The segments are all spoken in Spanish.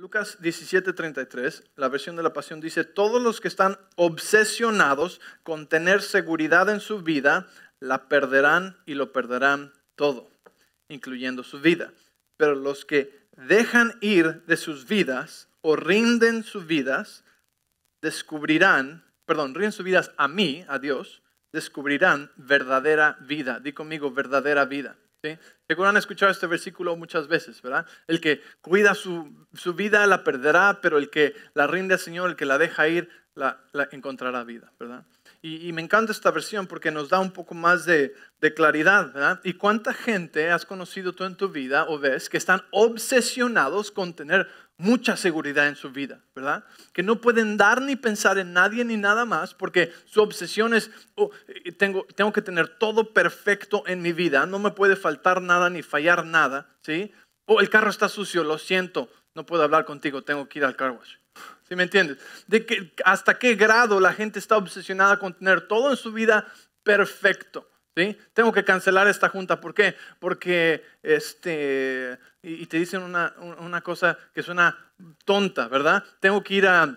Lucas 17:33, la versión de la Pasión dice, todos los que están obsesionados con tener seguridad en su vida, la perderán y lo perderán todo, incluyendo su vida. Pero los que dejan ir de sus vidas o rinden sus vidas, descubrirán, perdón, rinden sus vidas a mí, a Dios, descubrirán verdadera vida. Di conmigo, verdadera vida. ¿sí? Seguro han escuchado este versículo muchas veces, ¿verdad? El que cuida su, vida la perderá, pero el que la rinde al Señor, el que la deja ir, la, la encontrará vida, ¿verdad? Y, me encanta esta versión porque nos da un poco más de, claridad. ¿verdad? ¿Y cuánta gente has conocido tú en tu vida o ves que están obsesionados con tener mucha seguridad en su vida, ¿verdad? Que no pueden dar ni pensar en nadie ni nada más porque su obsesión es, oh, eh, tengo, tengo que tener todo perfecto en mi vida, no me puede faltar nada ni fallar nada, ¿sí? O oh, el carro está sucio, lo siento, no puedo hablar contigo, tengo que ir al car wash. ¿Sí me entiendes? De que, hasta qué grado la gente está obsesionada con tener todo en su vida perfecto. ¿Sí? Tengo que cancelar esta junta. ¿Por qué? Porque este, y, te dicen una, una, cosa que suena tonta, ¿verdad? Tengo que ir a,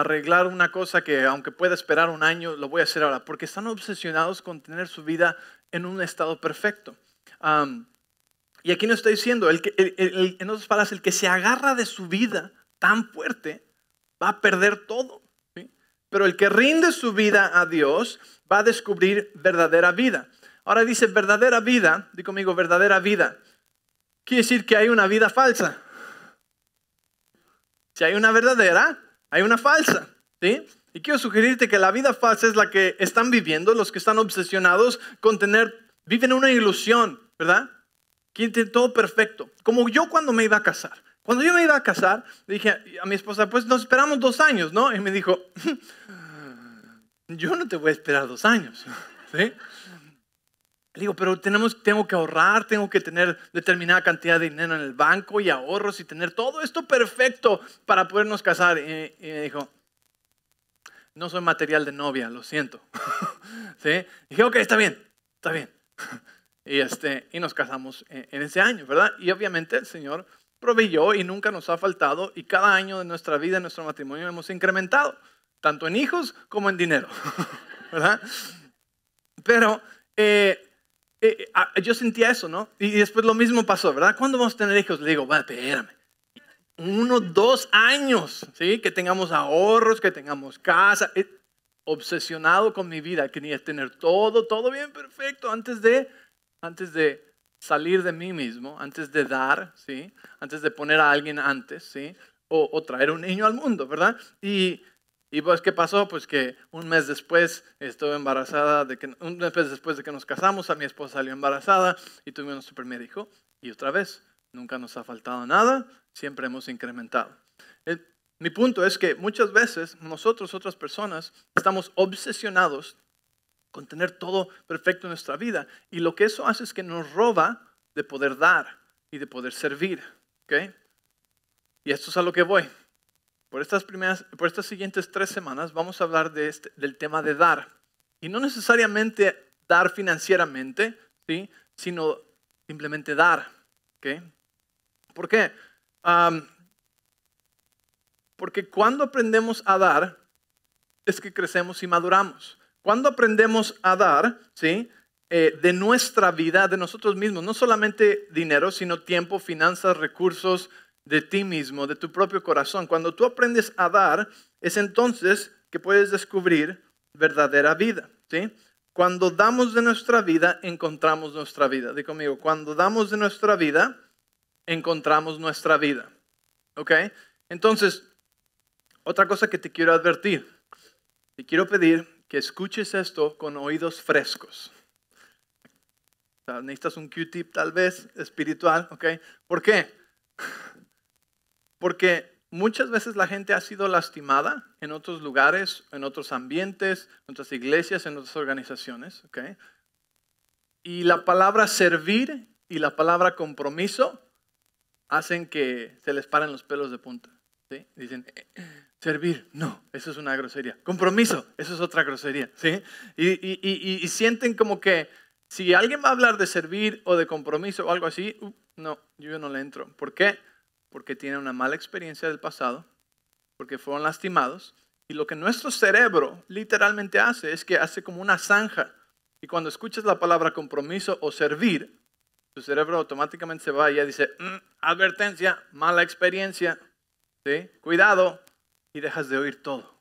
arreglar una cosa que aunque pueda esperar un año, lo voy a hacer ahora. Porque están obsesionados con tener su vida en un estado perfecto. y aquí no estoy diciendo, el que, en otras palabras, el que se agarra de su vida tan fuerte, va a perder todo. Pero el que rinde su vida a Dios va a descubrir verdadera vida. Ahora dice verdadera vida, di conmigo verdadera vida. Quiere decir que hay una vida falsa. Si hay una verdadera, hay una falsa. ¿sí? Y quiero sugerirte que la vida falsa es la que están viviendo los que están obsesionados con tener, viven una ilusión, ¿verdad? Quieren todo perfecto. Como yo cuando me iba a casar. Cuando yo me iba a casar, dije a mi esposa, pues nos esperamos dos años, ¿no? Y me dijo, yo no te voy a esperar dos años. ¿Sí? Le digo, pero tenemos, tengo que ahorrar, tengo que tener determinada cantidad de dinero en el banco y ahorros y tener todo esto perfecto para podernos casar. Y, me dijo, no soy material de novia, lo siento. ¿Sí? Dije, ok, está bien, está bien. Y, este, y nos casamos eh, en ese año, ¿verdad? Y obviamente el Señor proveyó y nunca nos ha faltado y cada año de nuestra vida, en nuestro matrimonio, hemos incrementado, tanto en hijos como en dinero, ¿verdad? Pero eh, eh, ah, yo sentía eso, ¿no? Y después lo mismo pasó, ¿verdad? ¿Cuándo vamos a tener hijos? Le digo, va, espérame. Uno, dos años, ¿sí? Que tengamos ahorros, que tengamos casa. Eh, obsesionado con mi vida, quería tener todo, todo bien perfecto antes de, antes de salir de mí mismo, antes de dar, ¿sí? Antes de poner a alguien antes, ¿sí? O, traer un niño al mundo, ¿verdad? Y, y, pues, ¿qué pasó? Pues que un mes después estuve embarazada, de que, un mes después de que nos casamos, a mi esposa salió embarazada y tuvimos nuestro primer hijo. Y otra vez, nunca nos ha faltado nada, siempre hemos incrementado. mi punto es que muchas veces nosotros, otras personas, estamos obsesionados con tener todo perfecto en nuestra vida. Y lo que eso hace es que nos roba de poder dar y de poder servir. ¿okay? Y esto es a lo que voy. Por estas, primeras, por estas siguientes tres semanas vamos a hablar este, del tema de dar. Y no necesariamente dar financieramente, ¿sí? sino simplemente dar. ¿okay? ¿Por qué? porque cuando aprendemos a dar, es que crecemos y maduramos. Cuando aprendemos a dar, ¿sí? Eh, de nuestra vida, de nosotros mismos, no solamente dinero, sino tiempo, finanzas, recursos, de ti mismo, de tu propio corazón. Cuando tú aprendes a dar, es entonces que puedes descubrir verdadera vida, ¿sí? Cuando damos de nuestra vida, encontramos nuestra vida. Dí conmigo, cuando damos de nuestra vida, encontramos nuestra vida. ¿Ok? Entonces, otra cosa que te quiero advertir, te quiero pedir que escuches esto con oídos frescos. necesitas un Q-tip tal vez espiritual, ¿ok? ¿Por qué? Porque muchas veces la gente ha sido lastimada en otros lugares, en otros ambientes, en otras iglesias, en otras organizaciones, ¿ok? Y la palabra servir y la palabra compromiso hacen que se les paren los pelos de punta. ¿sí? Dicen, Servir, no, eso es una grosería. Compromiso, eso es otra grosería, ¿sí? Y, sienten como que si alguien va a hablar de servir o de compromiso o algo así, uh, no, yo no le entro. ¿Por qué? Porque tiene una mala experiencia del pasado, porque fueron lastimados. Y lo que nuestro cerebro literalmente hace es que hace como una zanja. Y cuando escuchas la palabra compromiso o servir, tu cerebro automáticamente se va y dice, mm, advertencia, mala experiencia, ¿sí? Cuidado, y dejas de oír todo.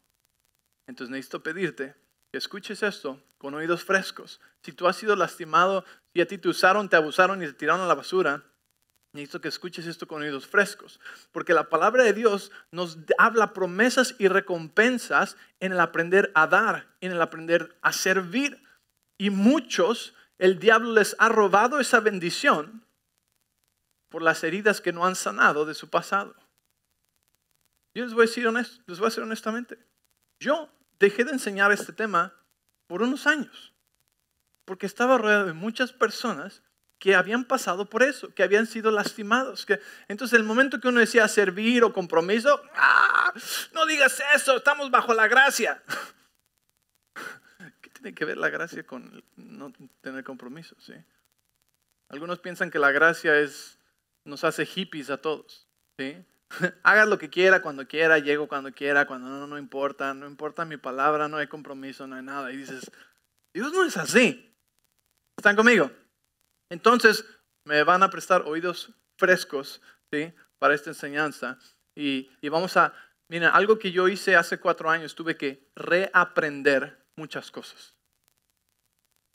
Entonces necesito pedirte que escuches esto con oídos frescos. Si tú has sido lastimado, si a ti te usaron, te abusaron y te tiraron a la basura, necesito que escuches esto con oídos frescos. Porque la palabra de Dios nos habla promesas y recompensas en el aprender a dar, en el aprender a servir. Y muchos, el diablo les ha robado esa bendición por las heridas que no han sanado de su pasado. Yo les voy a decir les voy a ser honestamente. Yo dejé de enseñar este tema por unos años, porque estaba rodeado de muchas personas que habían pasado por eso, que habían sido lastimados. Que, entonces el momento que uno decía servir o compromiso, ah, no digas eso, estamos bajo la gracia. ¿Qué tiene que ver la gracia con no tener compromiso? Algunos piensan que la gracia es, nos hace hippies a todos. ¿sí? hagas lo que quiera, cuando quiera, llego cuando quiera, cuando no, no importa, no importa mi palabra, no hay compromiso, no hay nada. Y dices, Dios no es así. ¿Están conmigo? Entonces, me van a prestar oídos frescos, ¿sí? Para esta enseñanza. Y, y vamos a, mira, algo que yo hice hace cuatro años, tuve que reaprender muchas cosas.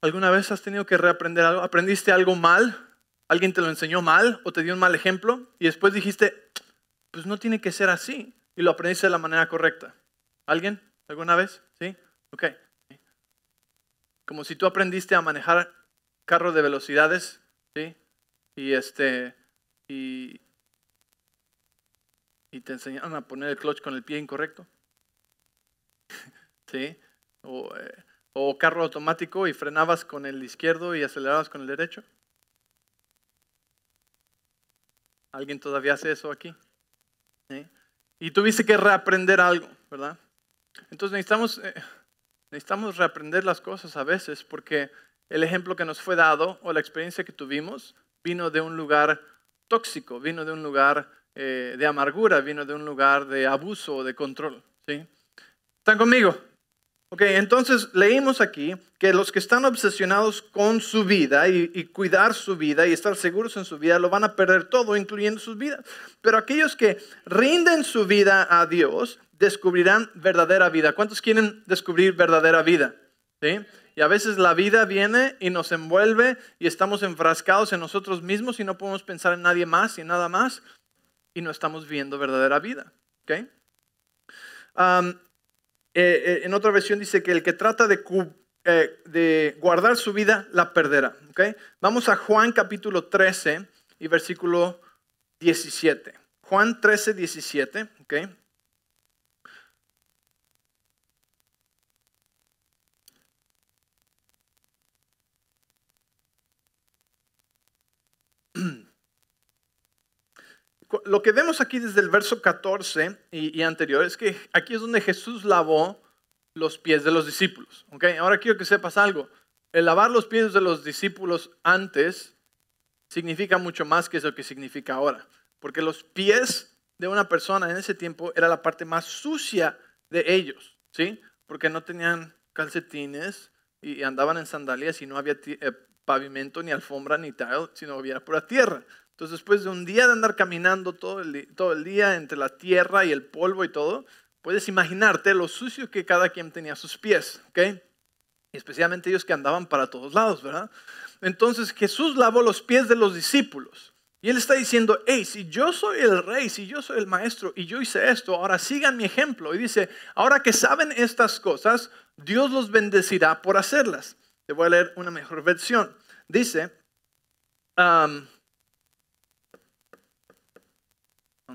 ¿Alguna vez has tenido que reaprender algo? ¿Aprendiste algo mal? ¿Alguien te lo enseñó mal o te dio un mal ejemplo? Y después dijiste, pues no tiene que ser así. Y lo aprendiste de la manera correcta. ¿Alguien? ¿Alguna vez? ¿Sí? Ok. Como si tú aprendiste a manejar carro de velocidades, ¿sí? Y este, y, y te enseñaron a poner el clutch con el pie incorrecto. ¿Sí? O, eh, o carro automático y frenabas con el izquierdo y acelerabas con el derecho. ¿Alguien todavía hace eso aquí? Y tuviste que reaprender algo, ¿verdad? Entonces eh, necesitamos, reaprender las cosas a veces porque el ejemplo que nos fue dado o la experiencia que tuvimos vino de un lugar tóxico, vino de un lugar eh, de amargura, vino de un lugar de abuso o de control. ¿Están conmigo? Ok, entonces leímos aquí que los que están obsesionados con su vida y, cuidar su vida y estar seguros en su vida lo van a perder todo, incluyendo sus vidas. Pero aquellos que rinden su vida a Dios descubrirán verdadera vida. ¿Cuántos quieren descubrir verdadera vida? ¿Sí? Y a veces la vida viene y nos envuelve y estamos enfrascados en nosotros mismos y no podemos pensar en nadie más y en nada más y no estamos viendo verdadera vida. ¿Okay? Eh, eh, en otra versión dice que el que trata eh, de, guardar su vida la perderá. ¿okay? Vamos a Juan capítulo 13 y versículo 17. Juan 13, 17. ¿okay? lo que vemos aquí desde el verso 14 y, anterior es que aquí es donde Jesús lavó los pies de los discípulos. ¿okay? Ahora quiero que sepas algo. El lavar los pies de los discípulos antes significa mucho más que eso que significa ahora. Porque los pies de una persona en ese tiempo era la parte más sucia de ellos, ¿sí? Porque no tenían calcetines y andaban en sandalias y no había eh, pavimento, ni alfombra, ni tal, sino había pura tierra. Entonces, después de un día de andar caminando todo el, todo el día entre la tierra y el polvo y todo, puedes imaginarte lo sucio que cada quien tenía sus pies, ¿ok? especialmente ellos que andaban para todos lados, ¿verdad? Entonces Jesús lavó los pies de los discípulos. Y él está diciendo, hey, si yo soy el rey, si yo soy el maestro y yo hice esto, ahora sigan mi ejemplo. Y dice, ahora que saben estas cosas, Dios los bendecirá por hacerlas. Te voy a leer una mejor versión. Dice,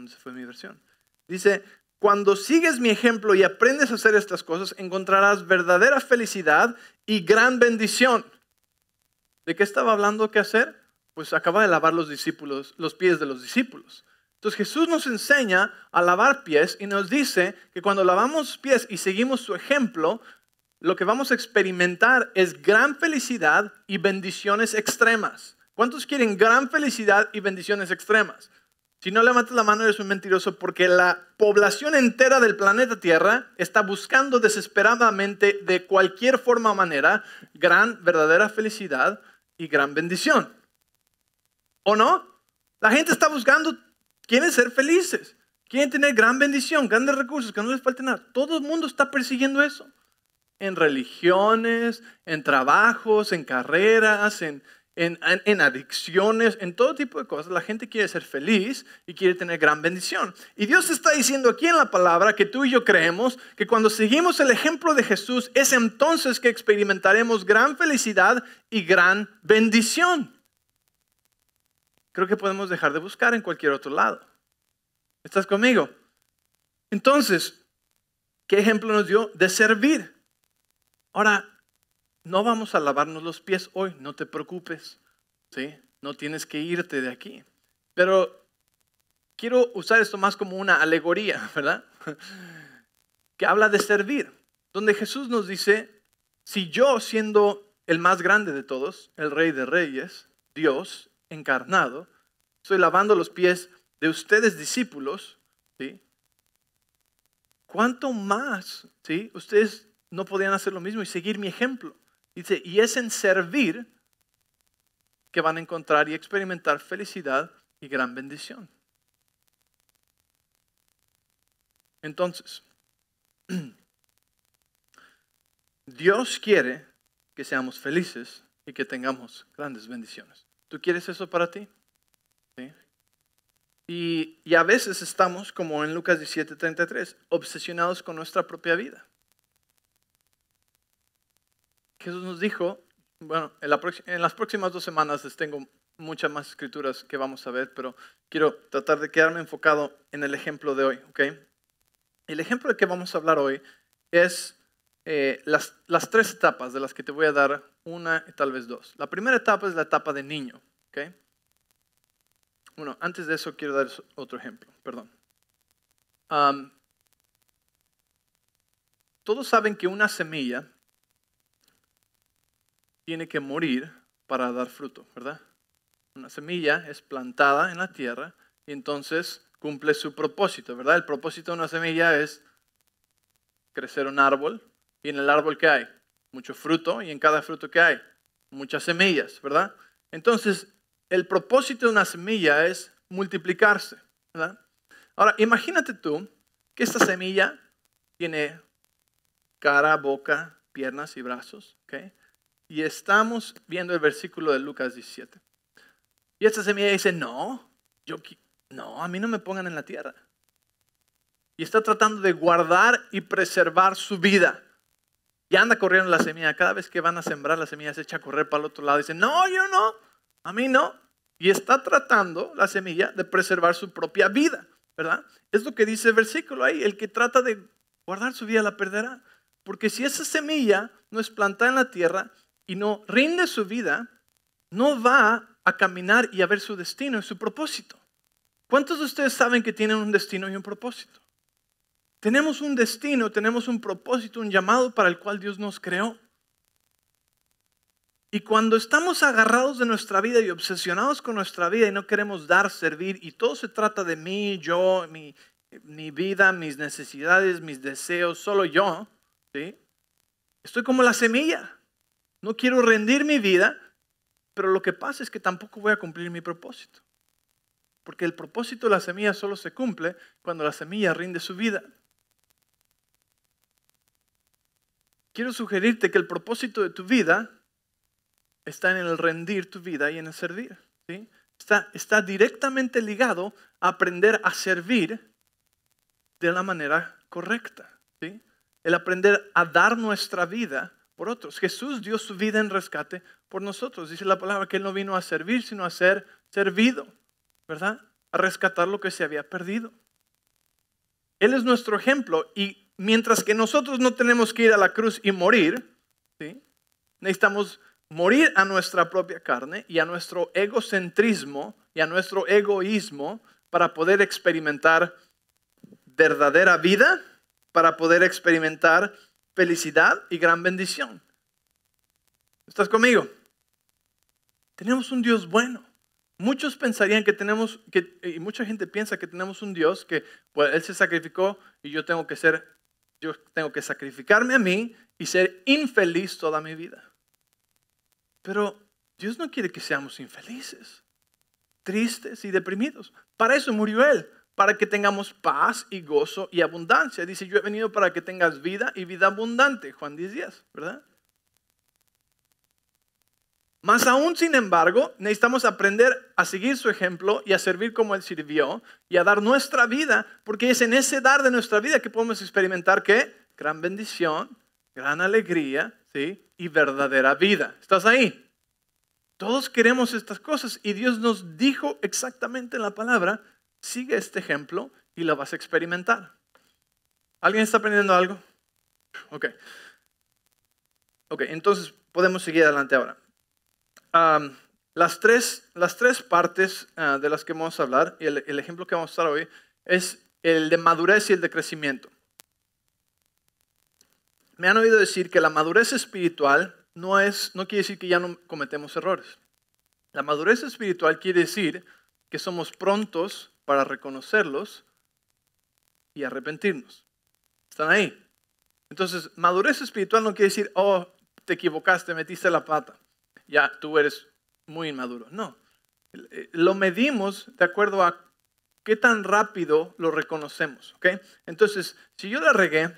fue mi versión. Dice, cuando sigues mi ejemplo y aprendes a hacer estas cosas, encontrarás verdadera felicidad y gran bendición. ¿De qué estaba hablando qué hacer? Pues acaba de lavar los discípulos, los pies de los discípulos. Entonces Jesús nos enseña a lavar pies y nos dice que cuando lavamos pies y seguimos su ejemplo, lo que vamos a experimentar es gran felicidad y bendiciones extremas. ¿Cuántos quieren gran felicidad y bendiciones extremas? Si no levantas la mano eres un mentiroso porque la población entera del planeta Tierra está buscando desesperadamente de cualquier forma o manera gran, verdadera felicidad y gran bendición. ¿O no? La gente está buscando, quieren ser felices, quieren tener gran bendición, grandes recursos, que no les falte nada. Todo el mundo está persiguiendo eso. En religiones, en trabajos, en carreras, en, en, adicciones, en todo tipo de cosas. La gente quiere ser feliz y quiere tener gran bendición. Y Dios está diciendo aquí en la palabra que tú y yo creemos que cuando seguimos el ejemplo de Jesús es entonces que experimentaremos gran felicidad y gran bendición. Creo que podemos dejar de buscar en cualquier otro lado. ¿Estás conmigo? Entonces, ¿qué ejemplo nos dio de servir? Ahora, no vamos a lavarnos los pies hoy, no te preocupes, ¿sí? No tienes que irte de aquí. Pero quiero usar esto más como una alegoría, ¿verdad? Que habla de servir, donde Jesús nos dice, si yo siendo el más grande de todos, el rey de reyes, Dios encarnado, estoy lavando los pies de ustedes discípulos, ¿sí? ¿Cuánto más, sí? Ustedes no podían hacer lo mismo y seguir mi ejemplo. Dice, y es en servir que van a encontrar y experimentar felicidad y gran bendición. Entonces, Dios quiere que seamos felices y que tengamos grandes bendiciones. ¿Tú quieres eso para ti? Y, y, a veces estamos, como en Lucas 17:33, obsesionados con nuestra propia vida. Jesús nos dijo, bueno, en, las próximas dos semanas les tengo muchas más escrituras que vamos a ver, pero quiero tratar de quedarme enfocado en el ejemplo de hoy, ¿ok? El ejemplo de que vamos a hablar hoy es eh, las, tres etapas de las que te voy a dar una y tal vez dos. La primera etapa es la etapa de niño, ¿ok? Bueno, antes de eso quiero dar otro ejemplo, perdón. todos saben que una semilla tiene que morir para dar fruto, ¿verdad? Una semilla es plantada en la tierra y entonces cumple su propósito, ¿verdad? El propósito de una semilla es crecer un árbol y en el árbol que hay mucho fruto y en cada fruto que hay muchas semillas, ¿verdad? Entonces, el propósito de una semilla es multiplicarse, ¿verdad? Ahora, imagínate tú que esta semilla tiene cara, boca, piernas y brazos, ¿ok? Y estamos viendo el versículo de Lucas 17. Y esta semilla dice, no, yo, no, a mí no me pongan en la tierra. Y está tratando de guardar y preservar su vida. Y anda corriendo la semilla. Cada vez que van a sembrar, la semilla se echa a correr para el otro lado. dice, no, yo no, a mí no. Y está tratando la semilla de preservar su propia vida, ¿verdad? Es lo que dice el versículo ahí. El que trata de guardar su vida la perderá. Porque si esa semilla no es plantada en la tierra, y no rinde su vida, no va a caminar y a ver su destino y su propósito. ¿Cuántos de ustedes saben que tienen un destino y un propósito? Tenemos un destino, tenemos un propósito, un llamado para el cual Dios nos creó. Y cuando estamos agarrados de nuestra vida y obsesionados con nuestra vida y no queremos dar, servir, y todo se trata de mí, yo, mi, mi vida, mis necesidades, mis deseos, solo yo, ¿sí? estoy como la semilla. No quiero rendir mi vida, pero lo que pasa es que tampoco voy a cumplir mi propósito. Porque el propósito de la semilla solo se cumple cuando la semilla rinde su vida. Quiero sugerirte que el propósito de tu vida está en el rendir tu vida y en el servir. ¿sí? Está, está directamente ligado a aprender a servir de la manera correcta. ¿sí? El aprender a dar nuestra vida por otros. Jesús dio su vida en rescate por nosotros. Dice la palabra que Él no vino a servir, sino a ser servido, ¿verdad? A rescatar lo que se había perdido. Él es nuestro ejemplo y mientras que nosotros no tenemos que ir a la cruz y morir, ¿sí? necesitamos morir a nuestra propia carne y a nuestro egocentrismo y a nuestro egoísmo para poder experimentar verdadera vida, para poder experimentar felicidad y gran bendición. ¿Estás conmigo? Tenemos un Dios bueno. Muchos pensarían que tenemos, que, y mucha gente piensa que tenemos un Dios que pues, Él se sacrificó y yo tengo que ser, yo tengo que sacrificarme a mí y ser infeliz toda mi vida. Pero Dios no quiere que seamos infelices, tristes y deprimidos. Para eso murió Él, para que tengamos paz y gozo y abundancia. Dice, yo he venido para que tengas vida y vida abundante, Juan 10, días, ¿verdad? Más aún, sin embargo, necesitamos aprender a seguir su ejemplo y a servir como Él sirvió y a dar nuestra vida, porque es en ese dar de nuestra vida que podemos experimentar qué? Gran bendición, gran alegría ¿sí? y verdadera vida. ¿Estás ahí? Todos queremos estas cosas y Dios nos dijo exactamente en la palabra Sigue este ejemplo y lo vas a experimentar. ¿Alguien está aprendiendo algo? Ok. Ok, entonces podemos seguir adelante ahora. las, tres, las tres partes ah, de las que vamos a hablar, y el, ejemplo que vamos a usar hoy, es el de madurez y el de crecimiento. Me han oído decir que la madurez espiritual no, es, no quiere decir que ya no cometemos errores. La madurez espiritual quiere decir que somos prontos para reconocerlos y arrepentirnos. Están ahí. Entonces, madurez espiritual no quiere decir, oh, te equivocaste, metiste la pata, ya tú eres muy inmaduro. No, eh, lo medimos de acuerdo a qué tan rápido lo reconocemos. ¿ok? Entonces, si yo la regué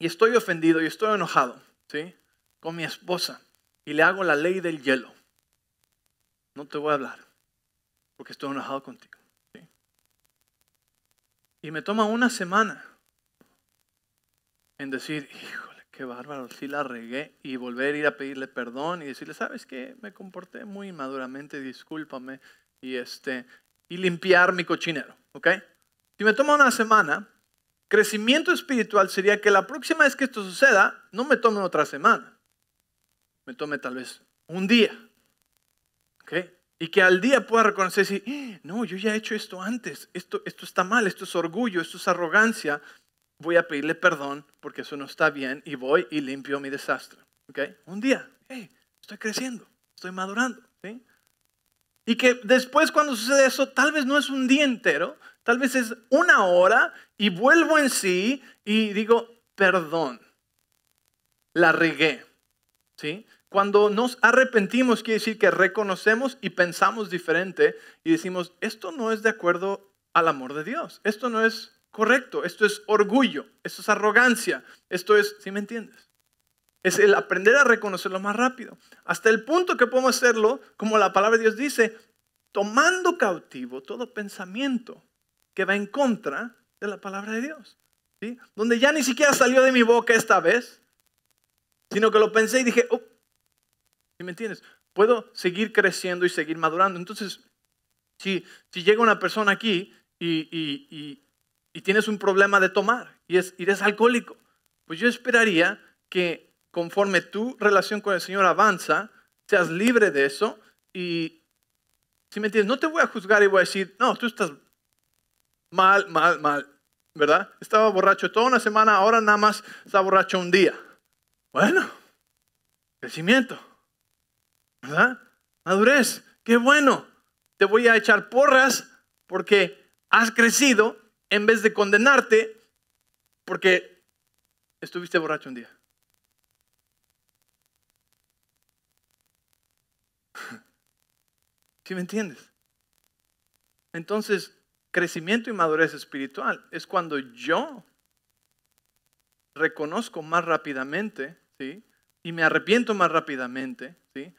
y estoy ofendido y estoy enojado ¿sí? con mi esposa y le hago la ley del hielo, no te voy a hablar porque estoy enojado contigo. Y me toma una semana en decir, híjole, qué bárbaro, sí la regué. Y volver a ir a pedirle perdón y decirle, ¿sabes qué? Me comporté muy inmaduramente, discúlpame. Y, este, y limpiar mi cochinero, ¿ok? Si me toma una semana, crecimiento espiritual sería que la próxima vez que esto suceda, no me tome otra semana. Me tome tal vez un día. ¿Ok? Y que al día pueda reconocer eh, no, yo ya he hecho esto antes, esto, esto está mal, esto es orgullo, esto es arrogancia, voy a pedirle perdón porque eso no está bien y voy y limpio mi desastre. ¿Okay? Un día, eh, estoy creciendo, estoy madurando. Y que después cuando sucede eso, tal vez no es un día entero, tal vez es una hora y vuelvo en sí y digo, perdón, la regué. ¿sí? Cuando nos arrepentimos quiere decir que reconocemos y pensamos diferente y decimos, esto no es de acuerdo al amor de Dios, esto no es correcto, esto es orgullo, esto es arrogancia, esto es, si ¿sí me entiendes? Es el aprender a reconocerlo más rápido, hasta el punto que podemos hacerlo, como la palabra de Dios dice, tomando cautivo todo pensamiento que va en contra de la palabra de Dios. ¿sí? Donde ya ni siquiera salió de mi boca esta vez, sino que lo pensé y dije, oh, me entiendes? Puedo seguir creciendo y seguir madurando. Entonces, si, si llega una persona aquí y, tienes un problema de tomar y, es, eres alcohólico, pues yo esperaría que conforme tu relación con el Señor avanza, seas libre de eso y, si me entiendes, no te voy a juzgar y voy a decir, no, tú estás mal, mal, mal, ¿verdad? Estaba borracho toda una semana, ahora nada más está borracho un día. Bueno, crecimiento. ¿verdad? ¿Ah? Madurez, qué bueno. Te voy a echar porras porque has crecido en vez de condenarte porque estuviste borracho un día. ¿Sí me entiendes? Entonces, crecimiento y madurez espiritual es cuando yo reconozco más rápidamente, Y me arrepiento más rápidamente, ¿sí?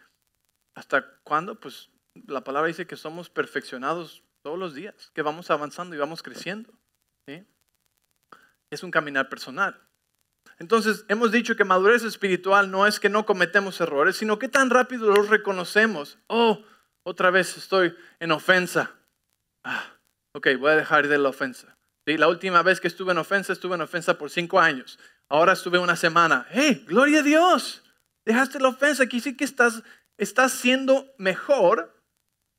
¿Hasta cuándo? Pues la palabra dice que somos perfeccionados todos los días, que vamos avanzando y vamos creciendo. Es un caminar personal. Entonces, hemos dicho que madurez espiritual no es que no cometemos errores, sino que tan rápido los reconocemos. Oh, otra vez estoy en ofensa. Ah, ok, voy a dejar de la ofensa. ¿Sí? La última vez que estuve en ofensa, estuve en ofensa por cinco años. Ahora estuve una semana. ¡Hey, gloria a Dios! Dejaste la ofensa, aquí sí que estás estás siendo mejor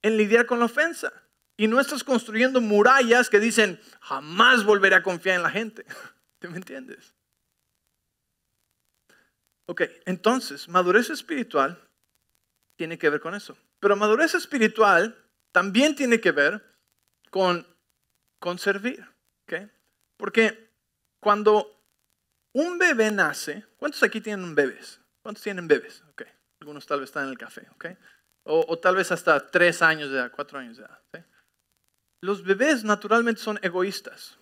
en lidiar con la ofensa. Y no estás construyendo murallas que dicen, jamás volveré a confiar en la gente. ¿Te me entiendes? Ok, entonces, madurez espiritual tiene que ver con eso. Pero madurez espiritual también tiene que ver con, con servir. ¿okay? Porque cuando un bebé nace, ¿cuántos aquí tienen bebés? ¿Cuántos tienen bebés? Okay. Algunos tal vez están en el café, ¿ok? O, tal vez hasta tres años de edad, cuatro años de edad. Los bebés naturalmente son egoístas,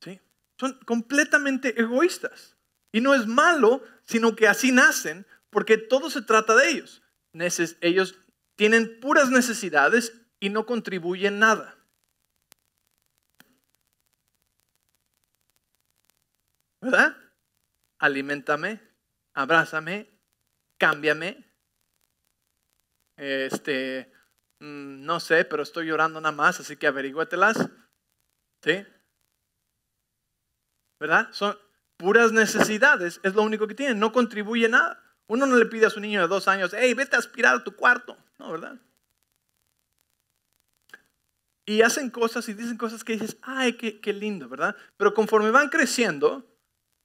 ¿sí? Son completamente egoístas. Y no es malo, sino que así nacen, porque todo se trata de ellos. ellos tienen puras necesidades y no contribuyen nada. ¿Verdad? Alimentame, abrázame, cámbiame. Este, mm, no sé, pero estoy llorando nada más, así que averíguatelas. ¿Sí? ¿Verdad? Son puras necesidades, es lo único que tienen, no contribuye nada. Uno no le pide a su niño de dos años, hey, vete a aspirar a tu cuarto. No, ¿verdad? Y hacen cosas y dicen cosas que dices, ay, qué, qué lindo, ¿verdad? Pero conforme van creciendo,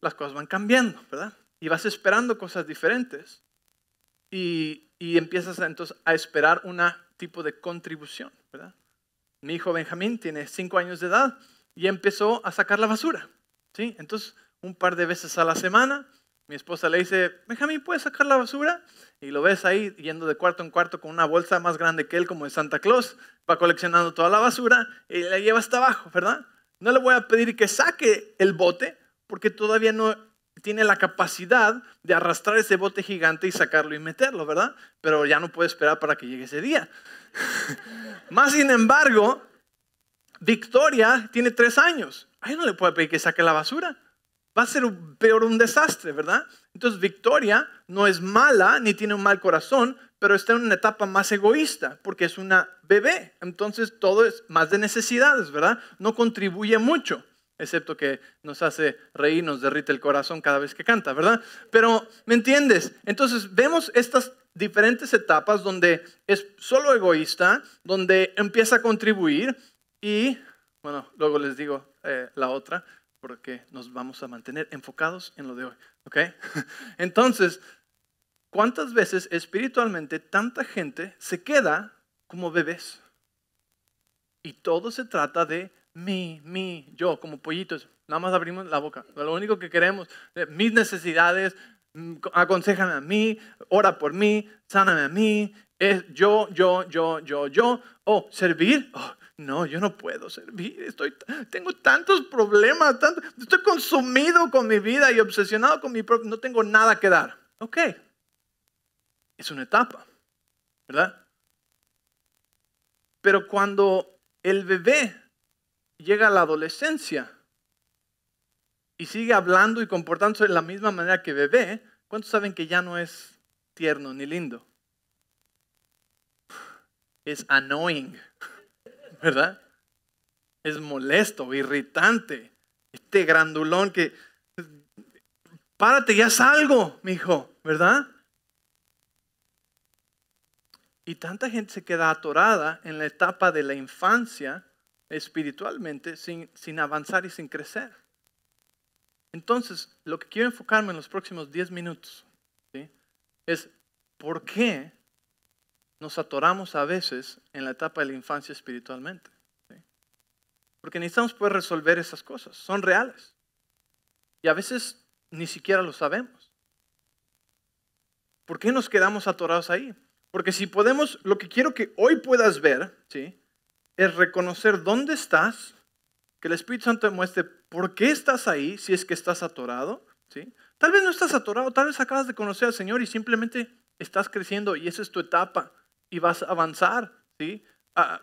las cosas van cambiando, ¿verdad? Y vas esperando cosas diferentes y, empiezas entonces a esperar un tipo de contribución, ¿verdad? Mi hijo Benjamín tiene cinco años de edad y empezó a sacar la basura, ¿sí? Entonces, un par de veces a la semana, mi esposa le dice, Benjamín, ¿puedes sacar la basura? Y lo ves ahí yendo de cuarto en cuarto con una bolsa más grande que él, como de Santa Claus, va coleccionando toda la basura y la lleva hasta abajo, ¿verdad? No le voy a pedir que saque el bote porque todavía no tiene la capacidad de arrastrar ese bote gigante y sacarlo y meterlo, ¿verdad? Pero ya no puede esperar para que llegue ese día. Más sin embargo, Victoria tiene tres años. Ahí no le puede pedir que saque la basura. Va a ser peor un desastre, ¿verdad? Entonces Victoria no es mala ni tiene un mal corazón, pero está en una etapa más egoísta porque es una bebé. Entonces todo es más de necesidades, ¿verdad? No contribuye mucho excepto que nos hace reír, nos derrite el corazón cada vez que canta, ¿verdad? Pero, ¿me entiendes? Entonces vemos estas diferentes etapas donde es solo egoísta, donde empieza a contribuir y, bueno, luego les digo eh, la otra, porque nos vamos a mantener enfocados en lo de hoy, ¿ok? Entonces, ¿cuántas veces espiritualmente tanta gente se queda como bebés? Y todo se trata de mi, mi, yo, como pollitos. Nada más abrimos la boca. Lo único que queremos, eh, mis necesidades, mm, aconsejame a mí, ora por mí, sáname a mí. Es yo, yo, yo, yo, yo. Oh, servir. Oh, no, yo no puedo servir. Estoy, tengo tantos problemas. Tanto, estoy consumido con mi vida y obsesionado con mi propio. No tengo nada que dar. Ok. Es una etapa, ¿verdad? Pero cuando el bebé llega a la adolescencia y sigue hablando y comportándose de la misma manera que bebé, ¿cuántos saben que ya no es tierno ni lindo? Es annoying, ¿verdad? Es molesto, irritante. Este grandulón que. Párate, ya salgo, hijo, ¿verdad? Y tanta gente se queda atorada en la etapa de la infancia espiritualmente sin, sin avanzar y sin crecer. Entonces, lo que quiero enfocarme en los próximos 10 minutos es por qué nos atoramos a veces en la etapa de la infancia espiritualmente. Porque necesitamos poder resolver esas cosas, son reales. Y a veces ni siquiera lo sabemos. ¿Por qué nos quedamos atorados ahí? Porque si podemos, lo que quiero que hoy puedas ver, es reconocer dónde estás, que el Espíritu Santo te muestre por qué estás ahí, si es que estás atorado. ¿sí? Tal vez no estás atorado, tal vez acabas de conocer al Señor y simplemente estás creciendo y esa es tu etapa y vas a avanzar. ¿sí? Ah,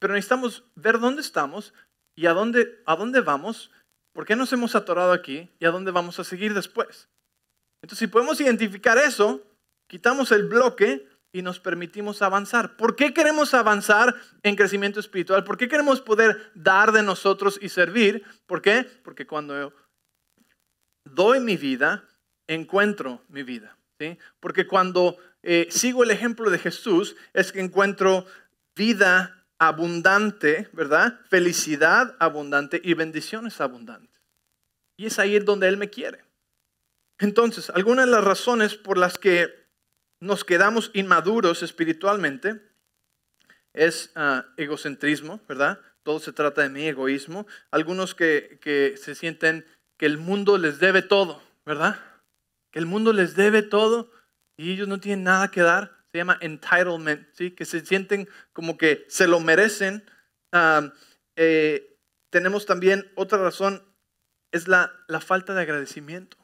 pero necesitamos ver dónde estamos y a dónde, a dónde vamos, por qué nos hemos atorado aquí y a dónde vamos a seguir después. Entonces, si podemos identificar eso, quitamos el bloque, y nos permitimos avanzar. ¿Por qué queremos avanzar en crecimiento espiritual? ¿Por qué queremos poder dar de nosotros y servir? ¿Por qué? Porque cuando doy mi vida, encuentro mi vida. ¿sí? Porque cuando eh, sigo el ejemplo de Jesús, es que encuentro vida abundante, ¿verdad? Felicidad abundante y bendiciones abundantes. Y es ahí donde Él me quiere. Entonces, algunas de las razones por las que nos quedamos inmaduros espiritualmente, es ah, egocentrismo, ¿verdad? Todo se trata de mi egoísmo. Algunos que, se sienten que el mundo les debe todo, ¿verdad? Que el mundo les debe todo y ellos no tienen nada que dar. Se llama entitlement, ¿sí? Que se sienten como que se lo merecen. Ah, eh, tenemos también otra razón, es la falta de agradecimiento.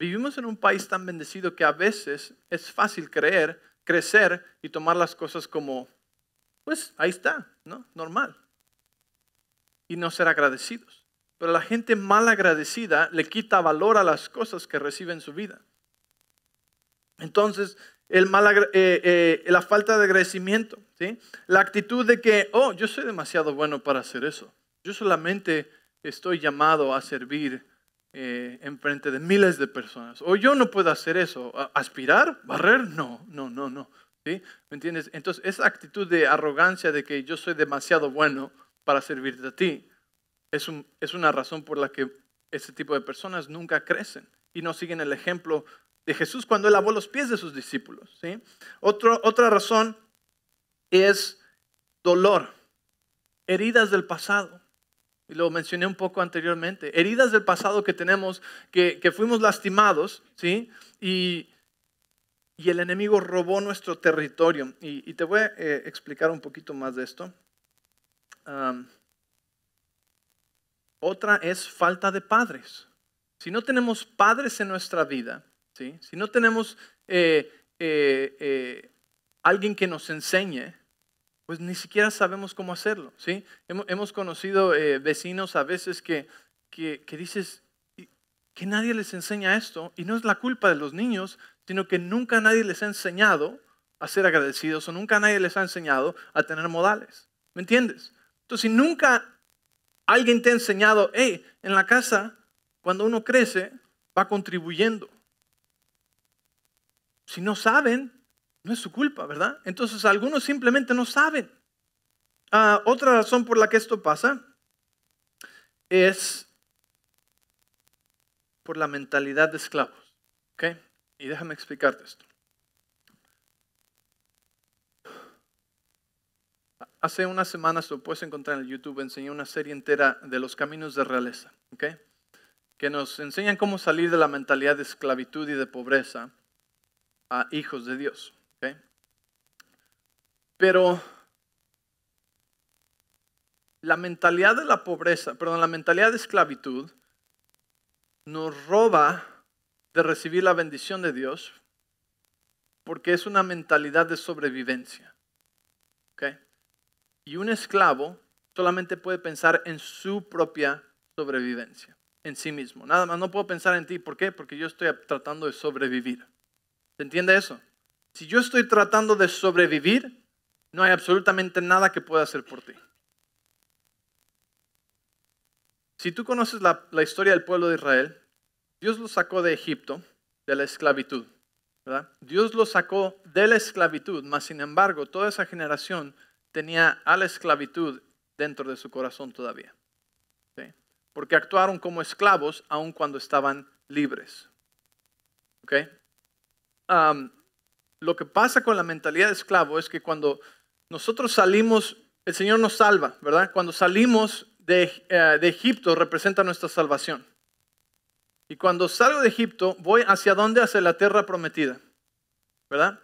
Vivimos en un país tan bendecido que a veces es fácil creer, crecer y tomar las cosas como, pues ahí está, ¿no? Normal. Y no ser agradecidos. Pero la gente mal agradecida le quita valor a las cosas que recibe en su vida. Entonces, el mal, eh, eh, la falta de agradecimiento, ¿sí? la actitud de que, oh, yo soy demasiado bueno para hacer eso. Yo solamente estoy llamado a servir eh, en frente de miles de personas. O yo no puedo hacer eso. ¿Aspirar? ¿Barrer? No, no, no, no. ¿Me entiendes? Entonces, esa actitud de arrogancia de que yo soy demasiado bueno para servirte a ti es, una razón por la que ese tipo de personas nunca crecen y no siguen el ejemplo de Jesús cuando él lavó los pies de sus discípulos. ¿sí? otra razón es dolor, heridas del pasado y lo mencioné un poco anteriormente, heridas del pasado que tenemos, que, fuimos lastimados, ¿sí? Y, el enemigo robó nuestro territorio. Y, te voy a eh, explicar un poquito más de esto. otra es falta de padres. Si no tenemos padres en nuestra vida, ¿sí? si no tenemos eh, eh, alguien que nos enseñe, pues ni siquiera sabemos cómo hacerlo. ¿sí? Hemos, conocido eh, vecinos a veces que, que, dices que nadie les enseña esto y no es la culpa de los niños, sino que nunca nadie les ha enseñado a ser agradecidos o nunca nadie les ha enseñado a tener modales. ¿Me entiendes? Entonces, si nunca alguien te ha enseñado, hey, en la casa, cuando uno crece, va contribuyendo. Si no saben, no es su culpa, ¿verdad? Entonces algunos simplemente no saben. Ah, otra razón por la que esto pasa es por la mentalidad de esclavos. Y déjame explicarte esto. Hace unas semanas lo puedes encontrar en el YouTube, enseñé una serie entera de los caminos de realeza, ¿ok? que nos enseñan cómo salir de la mentalidad de esclavitud y de pobreza a hijos de Dios. Pero la mentalidad de la pobreza, perdón, la mentalidad de esclavitud nos roba de recibir la bendición de Dios porque es una mentalidad de sobrevivencia. Y un esclavo solamente puede pensar en su propia sobrevivencia, en sí mismo. Nada más, no puedo pensar en ti. ¿Por qué? Porque yo estoy tratando de sobrevivir. ¿Se entiende eso? Si yo estoy tratando de sobrevivir, no hay absolutamente nada que pueda hacer por ti. Si tú conoces la, historia del pueblo de Israel, Dios lo sacó de Egipto, de la esclavitud. Dios lo sacó de la esclavitud, mas sin embargo toda esa generación tenía a la esclavitud dentro de su corazón todavía. Porque actuaron como esclavos aun cuando estaban libres. ¿okay? lo que pasa con la mentalidad de esclavo es que cuando nosotros salimos, el Señor nos salva, ¿verdad? Cuando salimos eh, de, Egipto representa nuestra salvación. Y cuando salgo de Egipto, voy hacia dónde? Hacia la tierra prometida, ¿verdad?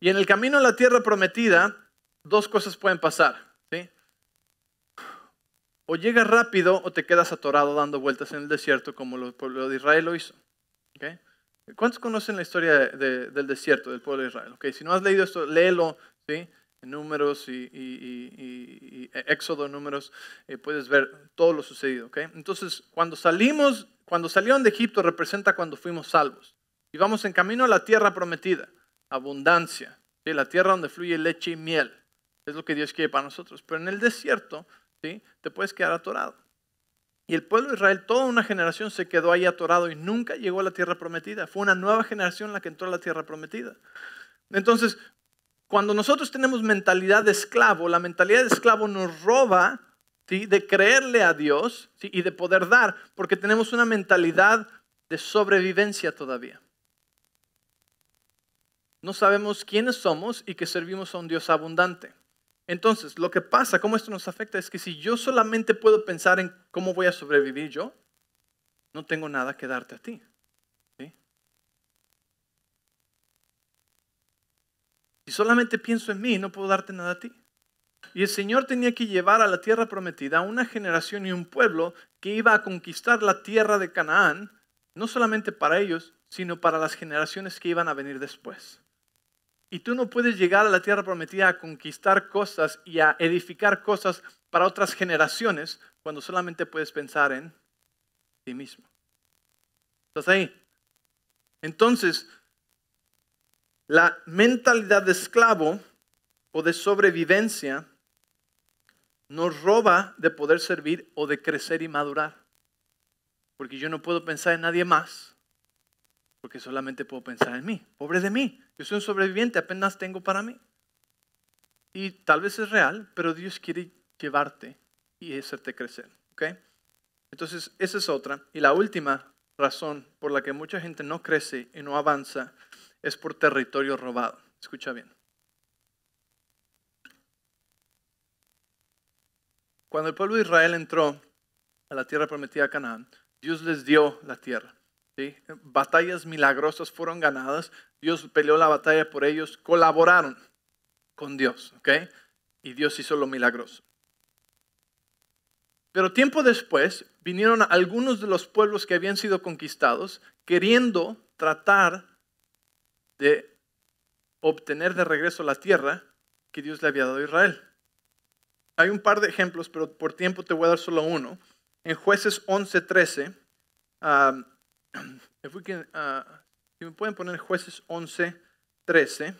Y en el camino a la tierra prometida, dos cosas pueden pasar, ¿sí? O llegas rápido o te quedas atorado dando vueltas en el desierto como el pueblo de Israel lo hizo, ¿ok? ¿Cuántos conocen la historia del desierto del pueblo de Israel? Okay, si no has leído esto, léelo, ¿sí? En números y, y, y, e, Éxodo, números, eh, puedes ver todo lo sucedido. Entonces, cuando salimos, cuando salieron de Egipto, representa cuando fuimos salvos. Y vamos en camino a la tierra prometida, abundancia, la tierra donde fluye leche y miel. Es lo que Dios quiere para nosotros. Pero en el desierto, ¿sí? te puedes quedar atorado. Y el pueblo de Israel, toda una generación se quedó ahí atorado y nunca llegó a la tierra prometida. Fue una nueva generación la que entró a la tierra prometida. Entonces, cuando nosotros tenemos mentalidad de esclavo, la mentalidad de esclavo nos roba de creerle a Dios y de poder dar, porque tenemos una mentalidad de sobrevivencia todavía. No sabemos quiénes somos y que servimos a un Dios abundante. Entonces, lo que pasa, cómo esto nos afecta, es que si yo solamente puedo pensar en cómo voy a sobrevivir yo, no tengo nada que darte a ti. ¿sí? Si solamente pienso en mí, no puedo darte nada a ti. Y el Señor tenía que llevar a la tierra prometida una generación y un pueblo que iba a conquistar la tierra de Canaán, no solamente para ellos, sino para las generaciones que iban a venir después. Y tú no puedes llegar a la tierra prometida a conquistar cosas y a edificar cosas para otras generaciones cuando solamente puedes pensar en ti mismo. ¿Estás ahí? Entonces, la mentalidad de esclavo o de sobrevivencia nos roba de poder servir o de crecer y madurar. Porque yo no puedo pensar en nadie más porque solamente puedo pensar en mí. Pobre de mí, yo soy un sobreviviente, apenas tengo para mí. Y tal vez es real, pero Dios quiere llevarte y hacerte crecer. ¿okay? Entonces, esa es otra. Y la última razón por la que mucha gente no crece y no avanza es por territorio robado. Escucha bien. Cuando el pueblo de Israel entró a la tierra prometida a Canaán, Dios les dio la tierra. Batallas milagrosas fueron ganadas. Dios peleó la batalla por ellos. Colaboraron con Dios. ¿ok? Y Dios hizo lo milagroso. Pero tiempo después vinieron algunos de los pueblos que habían sido conquistados queriendo tratar de obtener de regreso la tierra que Dios le había dado a Israel. Hay un par de ejemplos, pero por tiempo te voy a dar solo uno. En jueces 11:13 um, Uh, si me pueden poner jueces 11, 13,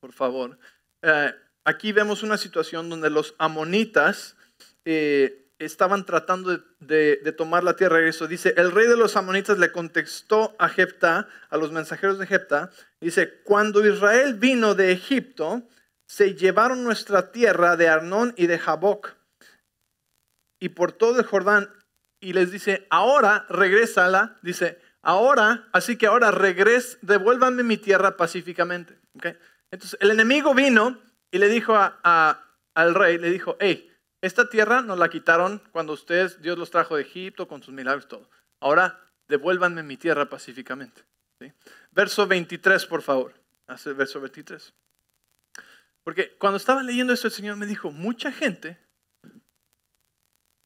por favor. Uh, aquí vemos una situación donde los amonitas eh, estaban tratando de, tomar la tierra de Dice, el rey de los amonitas le contestó a Jepta, a los mensajeros de Jepta, dice, cuando Israel vino de Egipto, se llevaron nuestra tierra de Arnón y de Jaboc y por todo el Jordán y les dice, ahora regresala dice, ahora, así que ahora regres, devuélvanme mi tierra pacíficamente. ¿Okay? Entonces el enemigo vino y le dijo a, al rey, le dijo, hey, esta tierra nos la quitaron cuando ustedes, Dios los trajo de Egipto con sus milagros, todo. Ahora devuélvanme mi tierra pacíficamente. Verso 23, por favor. Hace verso 23. Porque cuando estaba leyendo esto, el Señor me dijo, mucha gente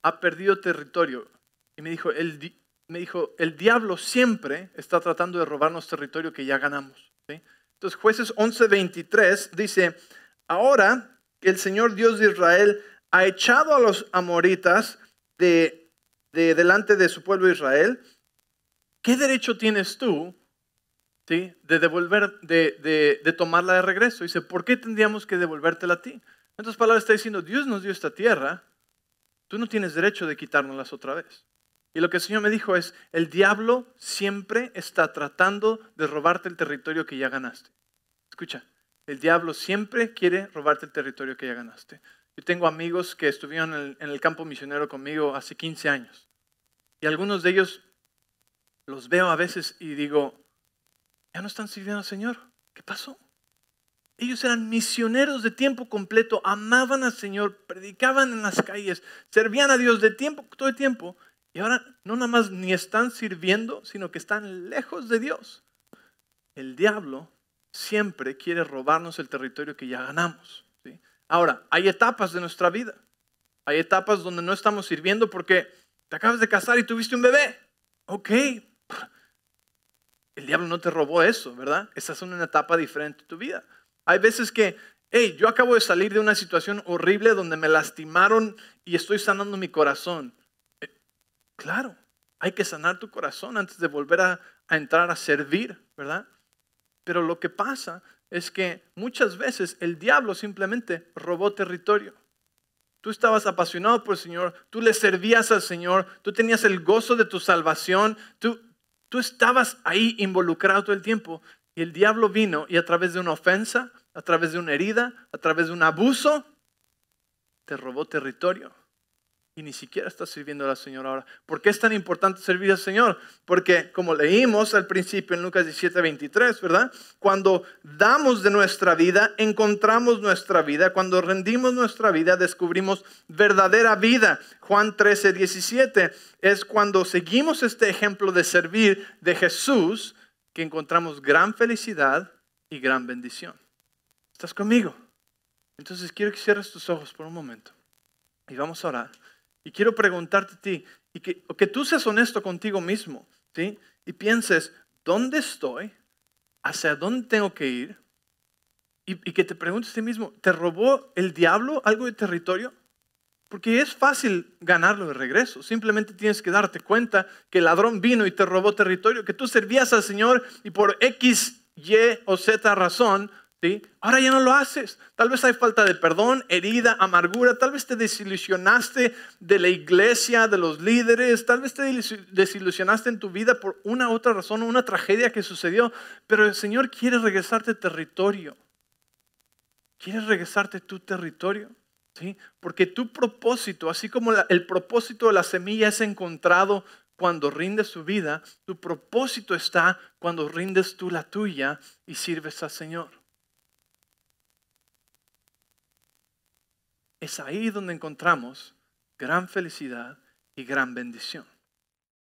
ha perdido territorio y me dijo, el, me dijo, el diablo siempre está tratando de robarnos territorio que ya ganamos. Entonces jueces 11:23 dice, ahora que el Señor Dios de Israel ha echado a los amoritas de, delante de su pueblo Israel, ¿qué derecho tienes tú de devolver, de, de, tomarla de regreso? Dice, ¿por qué tendríamos que devolvértela a ti? Entonces, otras palabras está diciendo, Dios nos dio esta tierra, tú no tienes derecho de quitárnoslas otra vez. Y lo que el Señor me dijo es, el diablo siempre está tratando de robarte el territorio que ya ganaste. Escucha, el diablo siempre quiere robarte el territorio que ya ganaste. Yo tengo amigos que estuvieron en el, campo misionero conmigo hace 15 años. Y algunos de ellos los veo a veces y digo, ya no están sirviendo al Señor. ¿Qué pasó? Ellos eran misioneros de tiempo completo, amaban al Señor, predicaban en las calles, servían a Dios de tiempo, todo el tiempo. Y ahora no nada más ni están sirviendo, sino que están lejos de Dios. El diablo siempre quiere robarnos el territorio que ya ganamos. ¿sí? Ahora, hay etapas de nuestra vida. Hay etapas donde no estamos sirviendo porque te acabas de casar y tuviste un bebé. Ok. El diablo no te robó eso, ¿verdad? Esa es una etapa diferente de tu vida. Hay veces que, hey, yo acabo de salir de una situación horrible donde me lastimaron y estoy sanando mi corazón. Claro, hay que sanar tu corazón antes de volver a, entrar a servir, ¿verdad? Pero lo que pasa es que muchas veces el diablo simplemente robó territorio. Tú estabas apasionado por el Señor, tú le servías al Señor, tú tenías el gozo de tu salvación, tú, tú estabas ahí involucrado todo el tiempo. Y el diablo vino y a través de una ofensa, a través de una herida, a través de un abuso, te robó territorio y ni siquiera está sirviendo la Señora ahora. ¿Por qué es tan importante servir al Señor? Porque como leímos al principio en Lucas 17, 23, ¿verdad? Cuando damos de nuestra vida, encontramos nuestra vida. Cuando rendimos nuestra vida, descubrimos verdadera vida. Juan 13, 17 es cuando seguimos este ejemplo de servir de Jesús que encontramos gran felicidad y gran bendición. ¿Estás conmigo? Entonces quiero que cierres tus ojos por un momento y vamos a orar. Y quiero preguntarte a ti, y que, tú seas honesto contigo mismo, ¿sí? Y pienses, ¿dónde estoy? ¿Hacia dónde tengo que ir? Y, y, que te preguntes a ti mismo, ¿te robó el diablo algo de territorio? Porque es fácil ganarlo de regreso. Simplemente tienes que darte cuenta que el ladrón vino y te robó territorio, que tú servías al Señor y por X, Y o Z razón Ahora ya no lo haces. Tal vez hay falta de perdón, herida, amargura. Tal vez te desilusionaste de la iglesia, de los líderes. Tal vez te desilusionaste en tu vida por una u otra razón, una tragedia que sucedió. Pero el Señor quiere regresarte territorio. Quiere regresarte tu territorio. ¿Sí? Porque tu propósito, así como el propósito de la semilla es encontrado cuando rindes su vida, tu propósito está cuando rindes tú la tuya y sirves al Señor. es ahí donde encontramos gran felicidad y gran bendición.